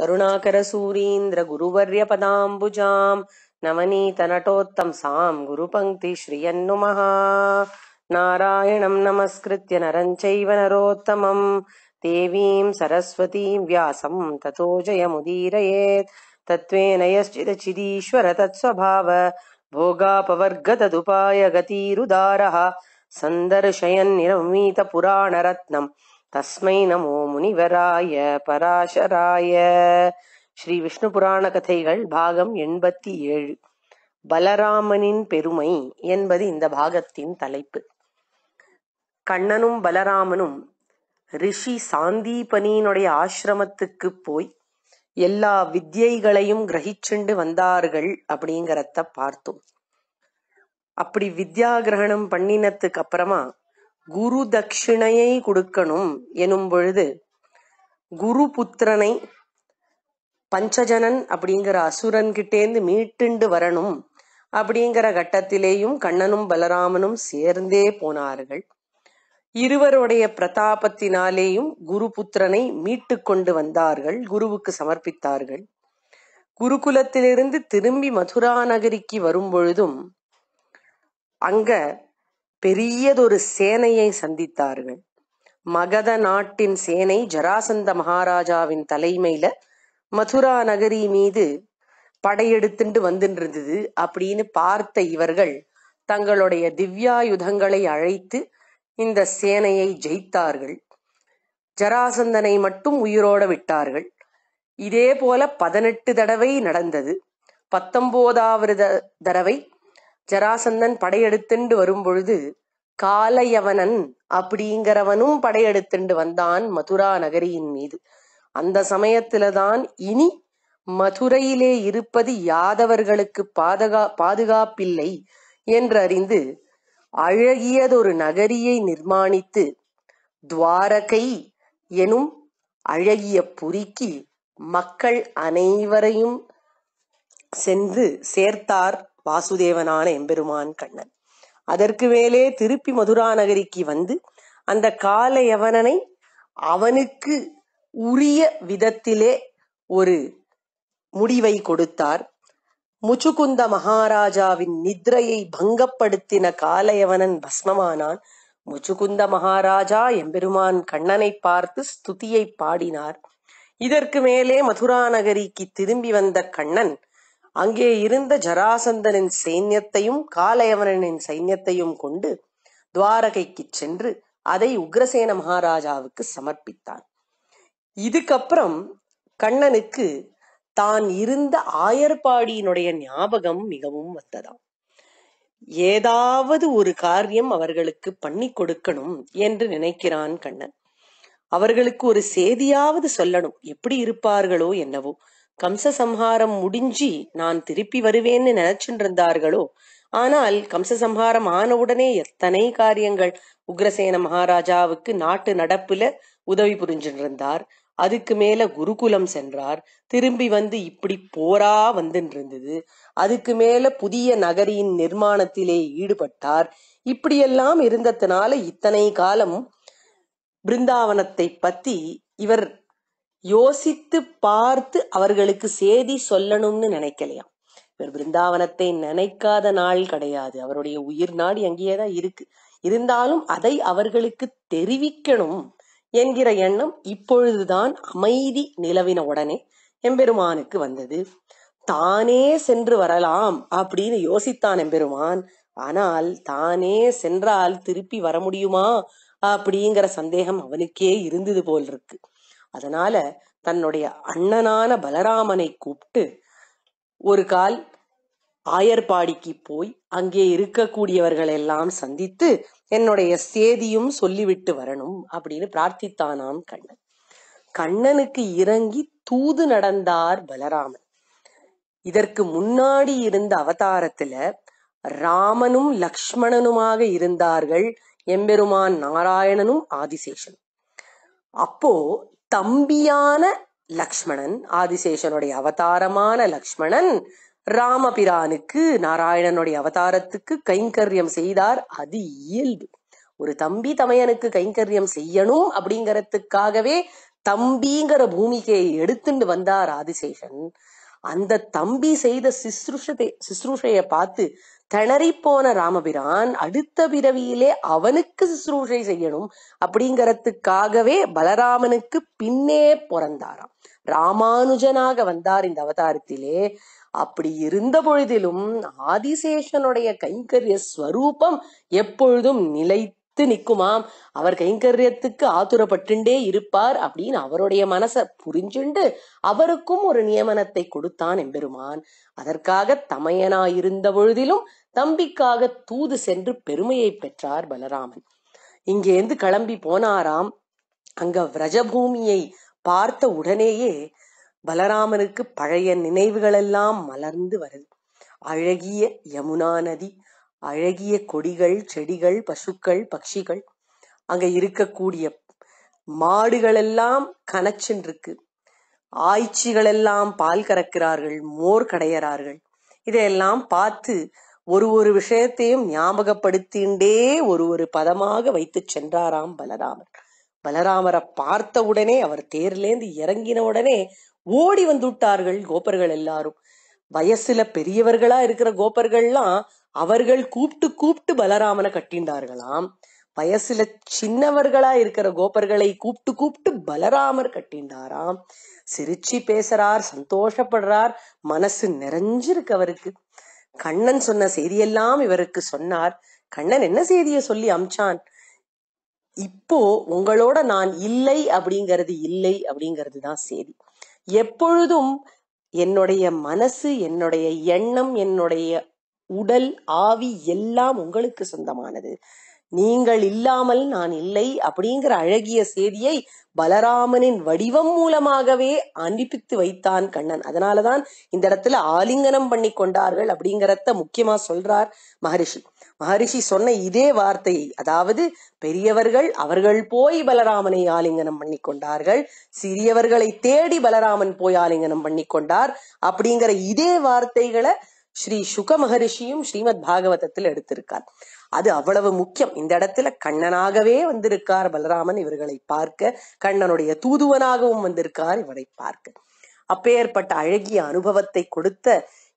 करुणाकरसूरीन्द्रगुरुवर्यपदाम्बुजाम् नवनीतनटोत्तम् साम् गुरुपङ्क्ति श्रियन्नुमः नारायणम् नमस्कृत्य नरम् चैव नरोत्तमम् देवीम् सरस्वतीम् व्यासम् ततो जयमुदीरयेत् तत्त्वेन यश्चिदचिदीश्वर तत्स्वभाव தஸ்மை நமோ முனிவராய பராசராய ஸ்ரீ விஷ்ணு புராண கதைகள் பாகம் எண்பத்தி ஏழு பலராமனின் பெருமை என்பது இந்த பாகத்தின் தலைப்பு கண்ணனும் பலராமனும் ரிஷி சாந்தீபனியினுடைய ஆசிரமத்துக்கு போய் எல்லா வித்யைகளையும் கிரகிச்சுண்டு வந்தார்கள் அப்படிங்கிறத பார்த்தோம் அப்படி வித்யா கிரகணம் பண்ணினத்துக்கு அப்புறமா குரு தட்சிணையை கொடுக்கணும் எனும் பொழுது குரு புத்திரனை பஞ்சஜனன் அப்படிங்கிற கிட்டேந்து மீட்டுண்டு வரணும் அப்படிங்கிற கட்டத்திலேயும் கண்ணனும் பலராமனும் சேர்ந்தே போனார்கள் இருவருடைய பிரதாபத்தினாலேயும் குரு புத்திரனை மீட்டு கொண்டு வந்தார்கள் குருவுக்கு சமர்ப்பித்தார்கள் குருகுலத்திலிருந்து திரும்பி மதுரா நகரிக்கு வரும்பொழுதும் அங்க பெரியதொரு சேனையை சந்தித்தார்கள் மகத நாட்டின் சேனை ஜராசந்த மகாராஜாவின் தலைமையில மதுரா நகரி மீது படையெடுத்துட்டு வந்துருந்தது இருந்தது அப்படின்னு பார்த்த இவர்கள் தங்களுடைய திவ்யாயுதங்களை அழைத்து இந்த சேனையை ஜெயித்தார்கள் ஜராசந்தனை மட்டும் உயிரோட விட்டார்கள் இதே போல பதினெட்டு தடவை நடந்தது பத்தொன்பதாவது தடவை ஜராசந்தன் படையெடுத்துண்டு வரும்பொழுது காலையவனன் அப்படிங்கிறவனும் படையெடுத்துண்டு வந்தான் மதுரா நகரியின் மீது அந்த சமயத்தில்தான் இனி மதுரையிலே இருப்பது யாதவர்களுக்கு பாதுகா பாதுகாப்பில்லை என்றறிந்து அழகியதொரு நகரியை நிர்மாணித்து துவாரகை எனும் அழகிய புரிக்கு மக்கள் அனைவரையும் சென்று சேர்த்தார் வாசுதேவனான எம்பெருமான் கண்ணன் அதற்கு மேலே திருப்பி மதுரா நகரிக்கு வந்து அந்த கால யவனனை அவனுக்கு உரிய விதத்திலே ஒரு முடிவை கொடுத்தார் முச்சுகுந்த மகாராஜாவின் நித்ரையை பங்கப்படுத்தின காலையவனன் பஸ்மமானான் முச்சுகுந்த மகாராஜா எம்பெருமான் கண்ணனை பார்த்து ஸ்துதியை பாடினார் இதற்கு மேலே மதுரா நகரிக்கு திரும்பி வந்த கண்ணன் அங்கே இருந்த ஜராசந்தனின் சைன்யத்தையும் காலயவனின் சைன்யத்தையும் கொண்டு துவாரகைக்கு சென்று அதை உக்ரசேன மகாராஜாவுக்கு சமர்ப்பித்தான் இதுக்கப்புறம் கண்ணனுக்கு தான் இருந்த ஆயர்பாடியினுடைய ஞாபகம் மிகவும் வந்ததாம் ஏதாவது ஒரு காரியம் அவர்களுக்கு பண்ணி கொடுக்கணும் என்று நினைக்கிறான் கண்ணன் அவர்களுக்கு ஒரு செய்தியாவது சொல்லணும் எப்படி இருப்பார்களோ என்னவோ கம்சசம்ஹாரம் முடிஞ்சி நான் திருப்பி வருவேன்னு நினைச்சின்றிருந்தார்களோ ஆனால் கம்சசம்ஹாரம் ஆனவுடனே எத்தனை காரியங்கள் உக்ரசேன மகாராஜாவுக்கு நாட்டு நடப்புல உதவி புரிஞ்சின்றிருந்தார் இருந்தார் அதுக்கு மேல குருகுலம் சென்றார் திரும்பி வந்து இப்படி போரா வந்துட்டு இருந்தது அதுக்கு மேல புதிய நகரியின் நிர்மாணத்திலே ஈடுபட்டார் இப்படியெல்லாம் இருந்ததுனால இத்தனை காலம் பிருந்தாவனத்தை பத்தி இவர் யோசித்து பார்த்து அவர்களுக்கு சேதி சொல்லணும்னு நினைக்கலையாம் இவர் பிருந்தாவனத்தை நினைக்காத நாள் கிடையாது அவருடைய உயிர் நாடு அங்கேயேதான் இருக்கு இருந்தாலும் அதை அவர்களுக்கு தெரிவிக்கணும் என்கிற எண்ணம் இப்பொழுதுதான் அமைதி நிலவின உடனே எம்பெருமானுக்கு வந்தது தானே சென்று வரலாம் அப்படின்னு யோசித்தான் எம்பெருமான் ஆனால் தானே சென்றால் திருப்பி வர முடியுமா அப்படிங்கிற சந்தேகம் அவனுக்கே இருந்தது போல் இருக்கு அதனால தன்னுடைய அண்ணனான பலராமனை கூப்பிட்டு ஒரு கால் ஆயர்பாடிக்கு போய் அங்கே இருக்கக்கூடியவர்கள் எல்லாம் சந்தித்து என்னுடைய சேதியும் சொல்லிவிட்டு வரணும் அப்படின்னு பிரார்த்தித்தானாம் கண்ணன் கண்ணனுக்கு இறங்கி தூது நடந்தார் பலராமன் இதற்கு முன்னாடி இருந்த அவதாரத்துல ராமனும் லக்ஷ்மணனுமாக இருந்தார்கள் எம்பெருமான் நாராயணனும் ஆதிசேஷன் அப்போ தம்பியான லக்ஷ்மணன் ஆதிசேஷனுடைய அவதாரமான லக்ஷ்மணன் ராமபிரானுக்கு நாராயணனுடைய அவதாரத்துக்கு கைங்கரியம் செய்தார் அது இயல்பு ஒரு தம்பி தமையனுக்கு கைங்கரியம் செய்யணும் அப்படிங்கறதுக்காகவே தம்பிங்கிற பூமிக்கை எடுத்துட்டு வந்தார் ஆதிசேஷன் அந்த தம்பி செய்த சிஸ்ருஷத்தை சிஸ்ருஷைய பார்த்து போன ராமபிரான் அடுத்த பிறவியிலே அவனுக்கு சுசூஷை செய்யணும் அப்படிங்கறதுக்காகவே பலராமனுக்கு பின்னே பிறந்தாராம் ராமானுஜனாக வந்தார் இந்த அவதாரத்திலே அப்படி இருந்த பொழுதிலும் ஆதிசேஷனுடைய கைங்கரிய ஸ்வரூபம் எப்பொழுதும் நிலை நிலைத்து நிற்குமாம் அவர் கைங்கரியத்துக்கு ஆதுரப்பட்டுண்டே இருப்பார் அப்படின்னு அவருடைய மனச புரிஞ்சுண்டு அவருக்கும் ஒரு நியமனத்தை கொடுத்தான் எம்பெருமான் அதற்காக தமையனாயிருந்த பொழுதிலும் தம்பிக்காக தூது சென்று பெருமையை பெற்றார் பலராமன் இங்கேந்து கிளம்பி போனாராம் அங்க விரஜபூமியை பார்த்த உடனேயே பலராமனுக்கு பழைய நினைவுகள் எல்லாம் மலர்ந்து வருது அழகிய யமுனா நதி அழகிய கொடிகள் செடிகள் பசுக்கள் பட்சிகள் அங்க இருக்கக்கூடிய மாடுகளெல்லாம் ஆய்ச்சிகள் ஆய்ச்சிகளெல்லாம் பால் கறக்கிறார்கள் மோர் கடையிறார்கள் இதையெல்லாம் பார்த்து ஒரு ஒரு விஷயத்தையும் ஞாபகப்படுத்தின்றே ஒரு ஒரு பதமாக வைத்து சென்றாராம் பலராமர் பலராமரை பார்த்த உடனே அவர் தேர்லேந்து இறங்கின உடனே ஓடி விட்டார்கள் கோபர்கள் எல்லாரும் வயசுல பெரியவர்களா இருக்கிற கோபர்கள்லாம் அவர்கள் கூப்பிட்டு கூப்பிட்டு பலராமனை கட்டிண்டார்களாம் வயசுல சின்னவர்களா இருக்கிற கோபர்களை கூப்பிட்டு கூப்பிட்டு பலராமர் கட்டிண்டாராம் சிரிச்சு பேசுறார் சந்தோஷப்படுறார் மனசு நிறைஞ்சிருக்கு அவருக்கு கண்ணன் சொன்ன செய்தியெல்லாம் இவருக்கு சொன்னார் கண்ணன் என்ன செய்திய சொல்லி அம்சான் இப்போ உங்களோட நான் இல்லை அப்படிங்கிறது இல்லை அப்படிங்கிறது தான் செய்தி எப்பொழுதும் என்னுடைய மனசு என்னுடைய எண்ணம் என்னுடைய உடல் ஆவி எல்லாம் உங்களுக்கு சொந்தமானது நீங்கள் இல்லாமல் நான் இல்லை அப்படிங்கிற அழகிய செய்தியை பலராமனின் வடிவம் மூலமாகவே அனுப்பித்து வைத்தான் கண்ணன் அதனாலதான் இந்த இடத்துல ஆலிங்கனம் பண்ணி கொண்டார்கள் அப்படிங்கறத முக்கியமா சொல்றார் மகரிஷி மகரிஷி சொன்ன இதே வார்த்தையை அதாவது பெரியவர்கள் அவர்கள் போய் பலராமனை ஆலிங்கனம் பண்ணி கொண்டார்கள் சிறியவர்களை தேடி பலராமன் போய் ஆலிங்கனம் பண்ணி கொண்டார் அப்படிங்கிற இதே வார்த்தைகளை ஸ்ரீ சுக மகரிஷியும் ஸ்ரீமத் பாகவதத்தில் எடுத்திருக்கார் அது அவ்வளவு முக்கியம் இந்த இடத்துல கண்ணனாகவே வந்திருக்கார் பலராமன் இவர்களை பார்க்க கண்ணனுடைய தூதுவனாகவும் வந்திருக்கார் இவரை பார்க்க அப்பேற்பட்ட அழகிய அனுபவத்தை கொடுத்த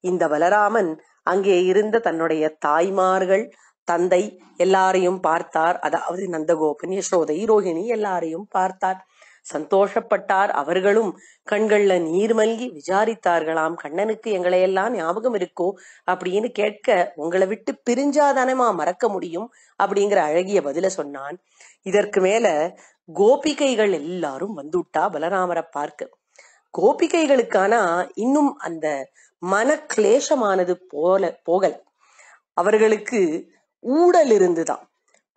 இந்த பலராமன் அங்கே இருந்த தன்னுடைய தாய்மார்கள் தந்தை எல்லாரையும் பார்த்தார் அதாவது நந்தகோபன் யசோதை ரோஹிணி எல்லாரையும் பார்த்தார் சந்தோஷப்பட்டார் அவர்களும் கண்கள்ல நீர் மல்கி விசாரித்தார்களாம் கண்ணனுக்கு எங்களை எல்லாம் ஞாபகம் இருக்கோ அப்படின்னு கேட்க உங்களை விட்டு பிரிஞ்சாதானமா மறக்க முடியும் அப்படிங்கிற அழகிய பதில சொன்னான் இதற்கு மேல கோபிகைகள் எல்லாரும் வந்துட்டா பலராமரை பார்க்க கோபிகைகளுக்கான இன்னும் அந்த கிளேஷமானது போல போகல் அவர்களுக்கு ஊடல் இருந்துதான்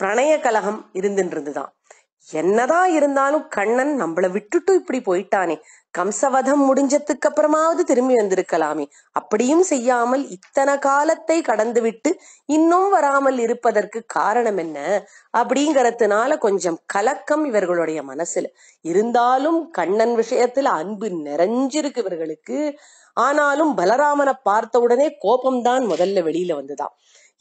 பிரணய கலகம் இருந்துன்றதுதான் என்னதான் இருந்தாலும் கண்ணன் நம்மளை விட்டுட்டு இப்படி போயிட்டானே கம்சவதம் முடிஞ்சதுக்கு அப்புறமாவது திரும்பி வந்திருக்கலாமே அப்படியும் செய்யாமல் இத்தனை காலத்தை கடந்து விட்டு இன்னும் வராமல் இருப்பதற்கு காரணம் என்ன அப்படிங்கறதுனால கொஞ்சம் கலக்கம் இவர்களுடைய மனசுல இருந்தாலும் கண்ணன் விஷயத்துல அன்பு நிறைஞ்சிருக்கு இவர்களுக்கு ஆனாலும் பலராமனை பார்த்த உடனே கோபம்தான் முதல்ல வெளியில வந்துதான்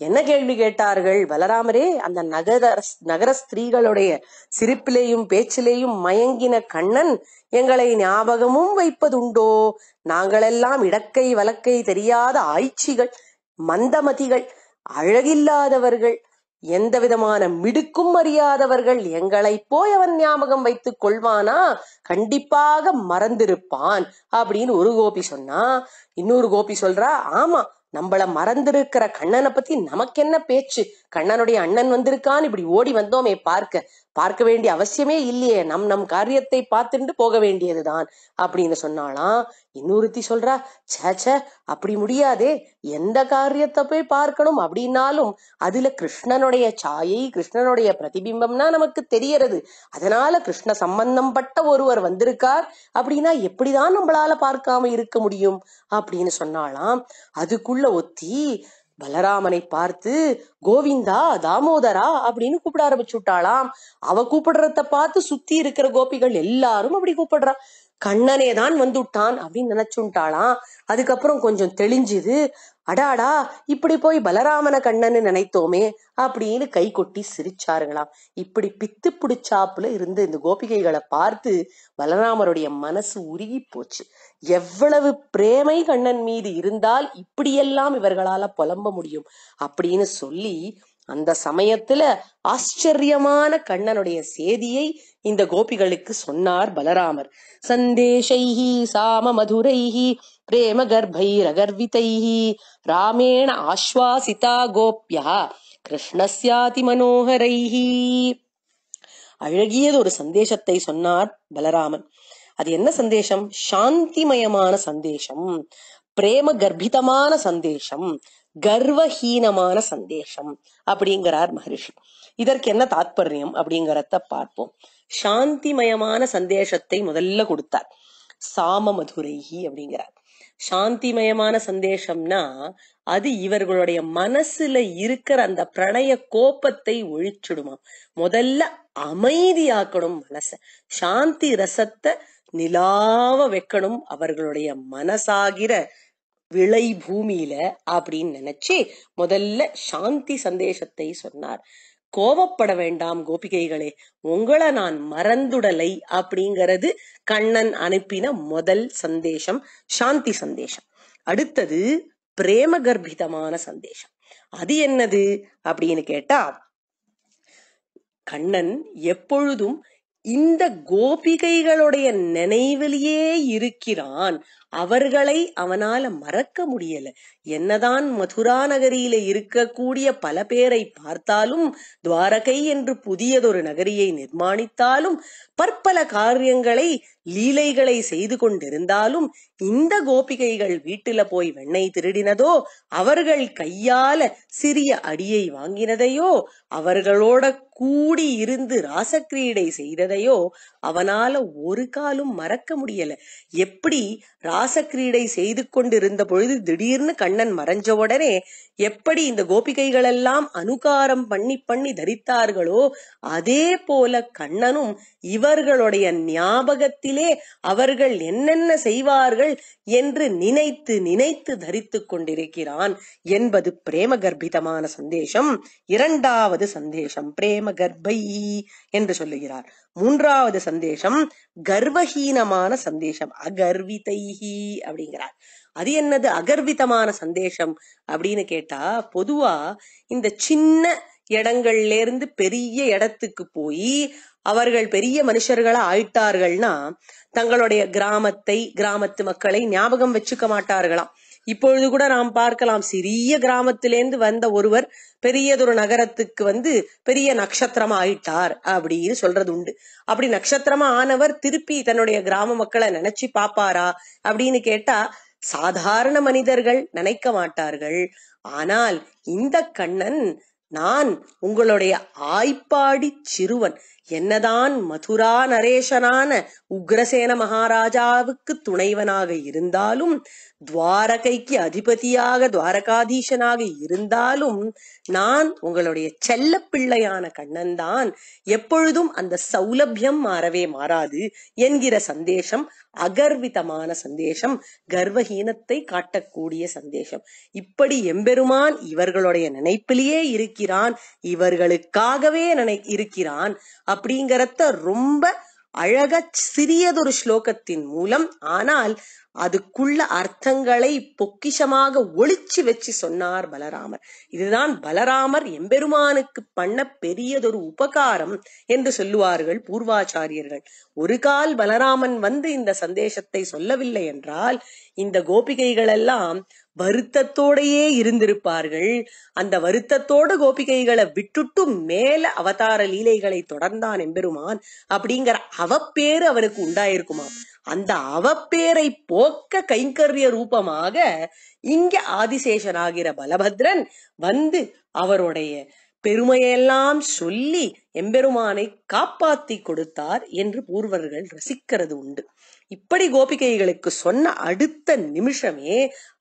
என்ன கேள்வி கேட்டார்கள் பலராமரே அந்த நகர நகர ஸ்திரீகளுடைய சிரிப்பிலேயும் பேச்சிலேயும் மயங்கின கண்ணன் எங்களை ஞாபகமும் வைப்பதுண்டோ நாங்களெல்லாம் இடக்கை வலக்கை தெரியாத ஆய்ச்சிகள் மந்தமதிகள் அழகில்லாதவர்கள் எந்த விதமான மிடுக்கும் அறியாதவர்கள் எங்களை போய் அவன் ஞாபகம் வைத்துக் கொள்வானா கண்டிப்பாக மறந்திருப்பான் அப்படின்னு ஒரு கோபி சொன்னா இன்னொரு கோபி சொல்றா ஆமா நம்மள மறந்திருக்கிற கண்ணனை பத்தி நமக்கு என்ன பேச்சு கண்ணனுடைய அண்ணன் வந்திருக்கான்னு இப்படி ஓடி வந்தோமே பார்க்க பார்க்க வேண்டிய அவசியமே இல்லையே நம் நம் காரியத்தை பார்த்துட்டு போக வேண்டியதுதான் அப்படின்னு சொன்னாலாம் இன்னொருத்தி சொல்றா சேச்ச அப்படி முடியாதே எந்த காரியத்தை போய் பார்க்கணும் அப்படின்னாலும் அதுல கிருஷ்ணனுடைய சாயை கிருஷ்ணனுடைய பிரதிபிம்பம்னா நமக்கு தெரியறது அதனால கிருஷ்ண சம்பந்தம் பட்ட ஒருவர் வந்திருக்கார் அப்படின்னா எப்படிதான் நம்மளால பார்க்காம இருக்க முடியும் அப்படின்னு சொன்னாலாம் அதுக்குள்ள ஒத்தி பலராமனை பார்த்து கோவிந்தா தாமோதரா அப்படின்னு கூப்பிட ஆரம்பிச்சு விட்டாளாம் அவ கூப்பிடுறத பார்த்து சுத்தி இருக்கிற கோபிகள் எல்லாரும் அப்படி கூப்பிடுறா கண்ணனே தான் வந்துட்டான் அப்படின்னு நினைச்சுட்டாளாம் அதுக்கப்புறம் கொஞ்சம் தெளிஞ்சுது அடாடா இப்படி போய் பலராமன கண்ணன்னு நினைத்தோமே அப்படின்னு கை கொட்டி சிரிச்சாருங்களாம் இப்படி பித்து பிடிச்சாப்புல இருந்து இந்த கோபிகைகளை பார்த்து பலராமருடைய மனசு உருகி போச்சு எவ்வளவு பிரேமை கண்ணன் மீது இருந்தால் இப்படியெல்லாம் இவர்களால புலம்ப முடியும் அப்படின்னு சொல்லி அந்த சமயத்துல ஆச்சரியமான கண்ணனுடைய சேதியை இந்த கோபிகளுக்கு சொன்னார் பலராமர் சந்தேஷைஹி சாம மதுரைஹி பிரேம ராமேண ஆஸ்வாசிதா கோப்பியா கிருஷ்ணசியாதி கிருஷ்ணஸ்யாதிமனோகரைஹி அழகியது ஒரு சந்தேசத்தை சொன்னார் பலராமன் அது என்ன சந்தேஷம் சாந்திமயமான சந்தேஷம் பிரேம கர்ப்பிதமான சந்தேஷம் கர்வஹீனமான சந்தேஷம் அப்படிங்கிறார் மகரிஷி இதற்கு என்ன தாத்பரியம் அப்படிங்கறத பார்ப்போம் சாந்திமயமான சந்தேஷத்தை முதல்ல கொடுத்தார் சாம மதுரைஹி அப்படிங்கிறார் சாந்திமயமான சந்தேஷம்னா அது இவர்களுடைய மனசுல இருக்கிற அந்த பிரணய கோபத்தை ஒழிச்சுடுமா முதல்ல அமைதியாக்கணும் மனச சாந்தி ரசத்தை நிலாவ வைக்கணும் அவர்களுடைய மனசாகிற விளை பூமியில அப்படின்னு நினைச்சு முதல்ல சாந்தி சந்தேசத்தை சொன்னார் கோவப்பட வேண்டாம் கோபிகைகளே உங்களை நான் மறந்துடலை அப்படிங்கிறது கண்ணன் அனுப்பின முதல் சந்தேஷம் சாந்தி சந்தேஷம் அடுத்தது பிரேம கர்ப்பிதமான சந்தேஷம் அது என்னது அப்படின்னு கேட்டா கண்ணன் எப்பொழுதும் இந்த கோபிகைகளுடைய நினைவிலேயே இருக்கிறான் அவர்களை அவனால மறக்க முடியல என்னதான் மதுரா நகரியில இருக்கக்கூடிய பல பேரை பார்த்தாலும் துவாரகை என்று புதியதொரு நகரியை நிர்மாணித்தாலும் பற்பல காரியங்களை லீலைகளை செய்து கொண்டிருந்தாலும் இந்த கோபிகைகள் வீட்டுல போய் வெண்ணெய் திருடினதோ அவர்கள் கையால சிறிய அடியை வாங்கினதையோ அவர்களோட கூடி இருந்து ராசக்கிரீடை செய்ததையோ அவனால ஒரு காலும் மறக்க முடியல எப்படி பாசக்கிரீடை செய்து கொண்டிருந்த பொழுது திடீர்னு கண்ணன் மறைஞ்ச உடனே எப்படி இந்த கோபிகைகளெல்லாம் அனுகாரம் பண்ணி பண்ணி தரித்தார்களோ அதே போல கண்ணனும் இவர்களுடைய ஞாபகத்திலே அவர்கள் என்னென்ன செய்வார்கள் என்று நினைத்து நினைத்து தரித்து கொண்டிருக்கிறான் என்பது பிரேம கர்ப்பிதமான சந்தேஷம் இரண்டாவது சந்தேஷம் பிரேம கர்ப்பை என்று சொல்லுகிறார் மூன்றாவது சந்தேஷம் கர்வஹீனமான சந்தேஷம் அகர்விதைஹி அப்படிங்கிறார் அது என்னது அகர்விதமான சந்தேஷம் அப்படின்னு கேட்டா பொதுவா இந்த சின்ன இடங்கள்ல இருந்து பெரிய இடத்துக்கு போய் அவர்கள் பெரிய மனுஷர்களா ஆயிட்டார்கள்னா தங்களுடைய கிராமத்தை கிராமத்து மக்களை ஞாபகம் வச்சுக்க மாட்டார்களாம் இப்பொழுது கூட நாம் பார்க்கலாம் சிறிய கிராமத்திலேந்து வந்த ஒருவர் பெரியதொரு நகரத்துக்கு வந்து பெரிய நட்சத்திரமா ஆயிட்டார் அப்படின்னு சொல்றது உண்டு அப்படி நட்சத்திரமா ஆனவர் திருப்பி தன்னுடைய கிராம மக்களை நினைச்சு பாப்பாரா அப்படின்னு கேட்டா சாதாரண மனிதர்கள் நினைக்க மாட்டார்கள் ஆனால் இந்த கண்ணன் நான் உங்களுடைய ஆய்ப்பாடி சிறுவன் என்னதான் மதுரா நரேஷனான உக்ரசேன மகாராஜாவுக்கு துணைவனாக இருந்தாலும் துவாரகைக்கு அதிபதியாக துவாரகாதீசனாக இருந்தாலும் நான் உங்களுடைய செல்ல பிள்ளையான கண்ணன்தான் எப்பொழுதும் அந்த சௌலபியம் மாறவே மாறாது என்கிற சந்தேஷம் அகர்விதமான சந்தேஷம் கர்வஹீனத்தை காட்டக்கூடிய சந்தேஷம் இப்படி எம்பெருமான் இவர்களுடைய நினைப்பிலேயே இருக்கிறான் இவர்களுக்காகவே நினை இருக்கிறான் அப்படிங்கிறத ரொம்ப அழக சிறியதொரு ஸ்லோகத்தின் மூலம் ஆனால் அதுக்குள்ள அர்த்தங்களை பொக்கிஷமாக ஒளிச்சு வச்சு சொன்னார் பலராமர் இதுதான் பலராமர் எம்பெருமானுக்கு பண்ண பெரியதொரு உபகாரம் என்று சொல்லுவார்கள் பூர்வாச்சாரியர்கள் ஒரு கால் பலராமன் வந்து இந்த சந்தேசத்தை சொல்லவில்லை என்றால் இந்த கோபிகைகள் எல்லாம் வருத்தத்தோடையே இருந்திருப்பார்கள் அந்த வருத்தத்தோடு கோபிகைகளை விட்டுட்டு மேல அவதார லீலைகளை தொடர்ந்தான் எம்பெருமான் அப்படிங்கிற அவப்பேறு அவனுக்கு உண்டாயிருக்குமாம் அந்த அவப்பேரை போக்க கைங்கரிய ரூபமாக இங்க ஆதிசேஷனாகிற பலபத்ரன் வந்து அவருடைய பெருமையெல்லாம் சொல்லி எம்பெருமானை காப்பாத்தி கொடுத்தார் என்று பூர்வர்கள் ரசிக்கிறது உண்டு இப்படி கோபிகைகளுக்கு சொன்ன அடுத்த நிமிஷமே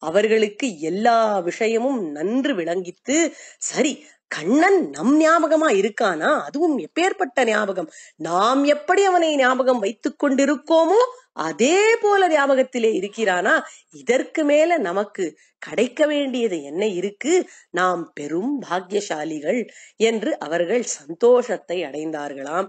அவர்களுக்கு எல்லா விஷயமும் நன்று விளங்கித்து சரி கண்ணன் நம் ஞாபகமா இருக்கானா அதுவும் எப்பேற்பட்ட ஞாபகம் நாம் எப்படி அவனை ஞாபகம் வைத்துக் கொண்டிருக்கோமோ அதே போல ஞாபகத்திலே இருக்கிறானா இதற்கு மேல நமக்கு கிடைக்க வேண்டியது என்ன இருக்கு நாம் பெரும் பாக்கியசாலிகள் என்று அவர்கள் சந்தோஷத்தை அடைந்தார்களாம்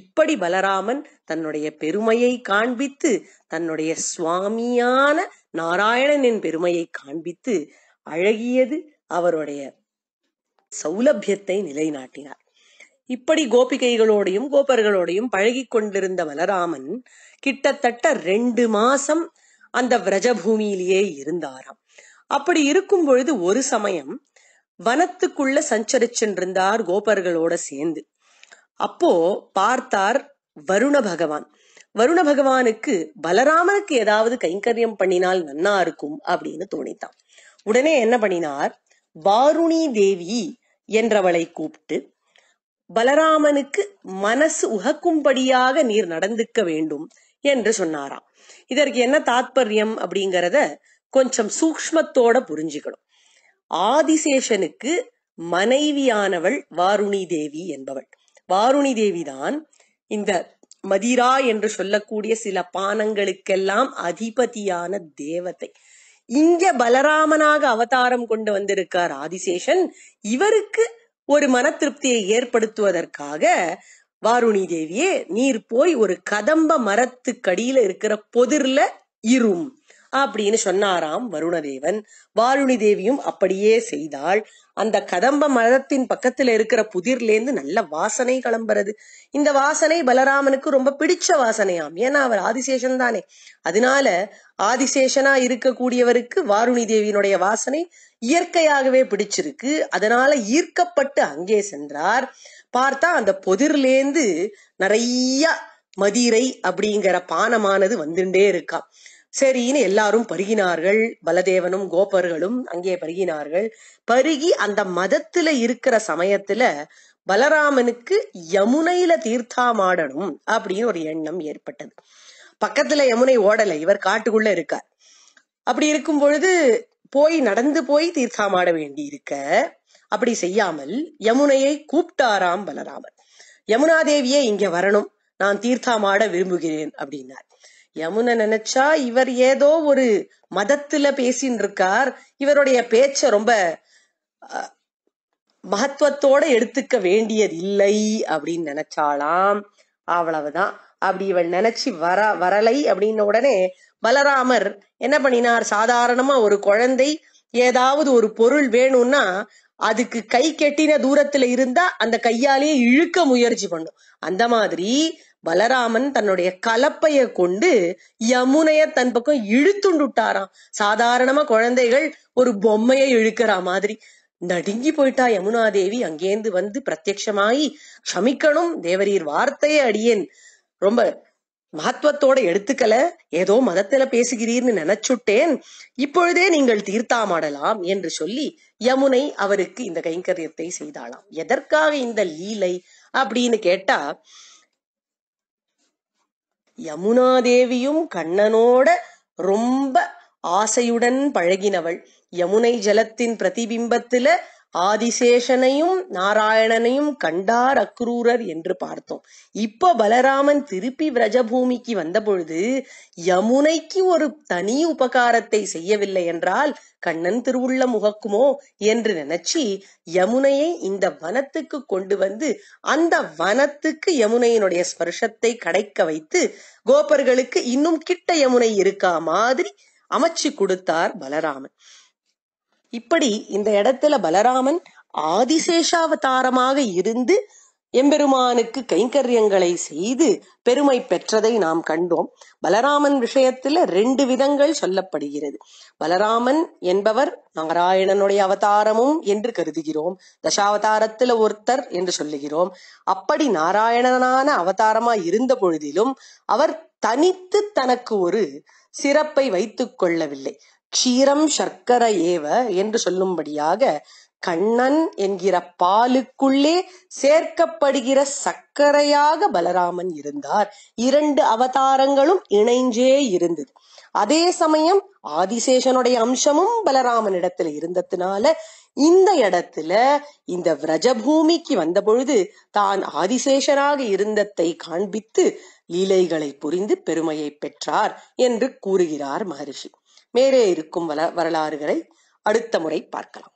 இப்படி பலராமன் தன்னுடைய பெருமையை காண்பித்து தன்னுடைய சுவாமியான நாராயணனின் பெருமையை காண்பித்து அழகியது அவருடைய சௌலபியத்தை நிலைநாட்டினார் இப்படி கோபிகைகளோடையும் கோபர்களோடையும் பழகி கொண்டிருந்த பலராமன் கிட்டத்தட்ட ரெண்டு மாசம் அந்த விரஜபூமியிலேயே இருந்தாராம் அப்படி இருக்கும் பொழுது ஒரு சமயம் வனத்துக்குள்ள சஞ்சரிச்சென்றிருந்தார் கோபர்களோட சேர்ந்து அப்போ பார்த்தார் வருண பகவான் வருண பகவானுக்கு பலராமனுக்கு ஏதாவது கைங்கரியம் பண்ணினால் நன்னா இருக்கும் அப்படின்னு தோணித்தான் உடனே என்ன பண்ணினார் வாருணி தேவி என்றவளை கூப்பிட்டு பலராமனுக்கு மனசு உகக்கும்படியாக நீர் நடந்துக்க வேண்டும் என்று சொன்னாராம் இதற்கு என்ன தாத்பரியம் அப்படிங்கிறத கொஞ்சம் சூக்மத்தோட புரிஞ்சுக்கணும் ஆதிசேஷனுக்கு மனைவியானவள் வாருணி தேவி என்பவள் வாருணி தேவி தான் இந்த மதிரா என்று சொல்லக்கூடிய சில பானங்களுக்கெல்லாம் அதிபதியான தேவதை இங்க பலராமனாக அவதாரம் கொண்டு வந்திருக்கார் ஆதிசேஷன் இவருக்கு ஒரு மன திருப்தியை ஏற்படுத்துவதற்காக வாருணி தேவியே நீர் போய் ஒரு கதம்ப மரத்துக்கடியில இருக்கிற பொதிர்ல இரும் அப்படின்னு சொன்னாராம் வருணதேவன் வாருணி தேவியும் அப்படியே செய்தாள் அந்த கதம்ப மரத்தின் பக்கத்துல இருக்கிற புதிர்லேருந்து நல்ல வாசனை கிளம்புறது இந்த வாசனை பலராமனுக்கு ரொம்ப பிடிச்ச வாசனையாம் ஏன்னா அவர் ஆதிசேஷன் தானே அதனால ஆதிசேஷனா இருக்கக்கூடியவருக்கு வாருணி தேவியினுடைய வாசனை இயற்கையாகவே பிடிச்சிருக்கு அதனால ஈர்க்கப்பட்டு அங்கே சென்றார் பார்த்தா அந்த பொதிர்லேந்து நிறைய மதிரை அப்படிங்கிற பானமானது வந்துட்டே இருக்கா சரின்னு எல்லாரும் பருகினார்கள் பலதேவனும் கோபர்களும் அங்கே பருகினார்கள் பருகி அந்த மதத்துல இருக்கிற சமயத்துல பலராமனுக்கு யமுனையில தீர்த்தாமாடணும் அப்படின்னு ஒரு எண்ணம் ஏற்பட்டது பக்கத்துல யமுனை ஓடலை இவர் காட்டுக்குள்ள இருக்கார் அப்படி இருக்கும் பொழுது போய் நடந்து போய் தீர்த்தமாட வேண்டியிருக்க அப்படி செய்யாமல் யமுனையை கூப்பிட்டாராம் பலராமர் யமுனாதேவியே இங்க வரணும் நான் தீர்த்தாமாட விரும்புகிறேன் அப்படின்னார் யமுனை நினைச்சா இவர் ஏதோ ஒரு மதத்துல பேசின்னு இருக்கார் இவருடைய பேச்ச ரொம்ப மகத்துவத்தோட எடுத்துக்க வேண்டியது இல்லை அப்படின்னு நினைச்சாலாம் அவ்வளவுதான் அப்படி இவள் நினைச்சு வர வரலை அப்படின்ன உடனே பலராமர் என்ன பண்ணினார் சாதாரணமா ஒரு குழந்தை ஏதாவது ஒரு பொருள் வேணும்னா அதுக்கு கை கெட்டின தூரத்துல இருந்தா அந்த கையாலேயே இழுக்க முயற்சி பண்ணும் அந்த மாதிரி பலராமன் தன்னுடைய கலப்பைய கொண்டு யமுனைய தன் பக்கம் இழுத்துண்டுட்டாராம் சாதாரணமா குழந்தைகள் ஒரு பொம்மையை இழுக்கிற மாதிரி நடுங்கி போயிட்டா யமுனா தேவி அங்கேந்து வந்து பிரத்யமாயி க்ஷமிக்கணும் தேவரீர் வார்த்தையை அடியேன் ரொம்ப மகத்துவத்தோட எடுத்துக்கல ஏதோ மதத்துல பேசுகிறீர்னு நினைச்சுட்டேன் இப்பொழுதே நீங்கள் தீர்த்தாமடலாம் என்று சொல்லி யமுனை அவருக்கு இந்த கைங்கரியத்தை செய்தாளாம் எதற்காக இந்த லீலை அப்படின்னு கேட்டா யமுனா தேவியும் கண்ணனோட ரொம்ப ஆசையுடன் பழகினவள் யமுனை ஜலத்தின் பிரதிபிம்பத்துல ஆதிசேஷனையும் நாராயணனையும் கண்டார் அக்ரூரர் என்று பார்த்தோம் இப்ப பலராமன் திருப்பி விரஜபூமிக்கு பொழுது யமுனைக்கு ஒரு தனி உபகாரத்தை செய்யவில்லை என்றால் கண்ணன் திருவுள்ள முகக்குமோ என்று நினைச்சி யமுனையை இந்த வனத்துக்கு கொண்டு வந்து அந்த வனத்துக்கு யமுனையினுடைய ஸ்பர்ஷத்தை கடைக்க வைத்து கோபர்களுக்கு இன்னும் கிட்ட யமுனை இருக்கா மாதிரி அமைச்சு கொடுத்தார் பலராமன் இப்படி இந்த இடத்துல பலராமன் ஆதிசேஷாவதாரமாக இருந்து எம்பெருமானுக்கு கைங்கரியங்களை செய்து பெருமை பெற்றதை நாம் கண்டோம் பலராமன் விஷயத்துல ரெண்டு விதங்கள் சொல்லப்படுகிறது பலராமன் என்பவர் நாராயணனுடைய அவதாரமும் என்று கருதுகிறோம் தசாவதாரத்துல ஒருத்தர் என்று சொல்லுகிறோம் அப்படி நாராயணனான அவதாரமா இருந்த பொழுதிலும் அவர் தனித்து தனக்கு ஒரு சிறப்பை வைத்துக் கொள்ளவில்லை க்ஷீரம் சர்க்கர ஏவ என்று சொல்லும்படியாக கண்ணன் என்கிற பாலுக்குள்ளே சேர்க்கப்படுகிற சர்க்கரையாக பலராமன் இருந்தார் இரண்டு அவதாரங்களும் இணைஞ்சே இருந்தது அதே சமயம் ஆதிசேஷனுடைய அம்சமும் பலராமன் இடத்துல இருந்ததுனால இந்த இடத்துல இந்த விரஜபூமிக்கு வந்த பொழுது தான் ஆதிசேஷனாக இருந்ததை காண்பித்து லீலைகளை புரிந்து பெருமையை பெற்றார் என்று கூறுகிறார் மகரிஷி மேலே இருக்கும் வரலாறுகளை அடுத்த முறை பார்க்கலாம்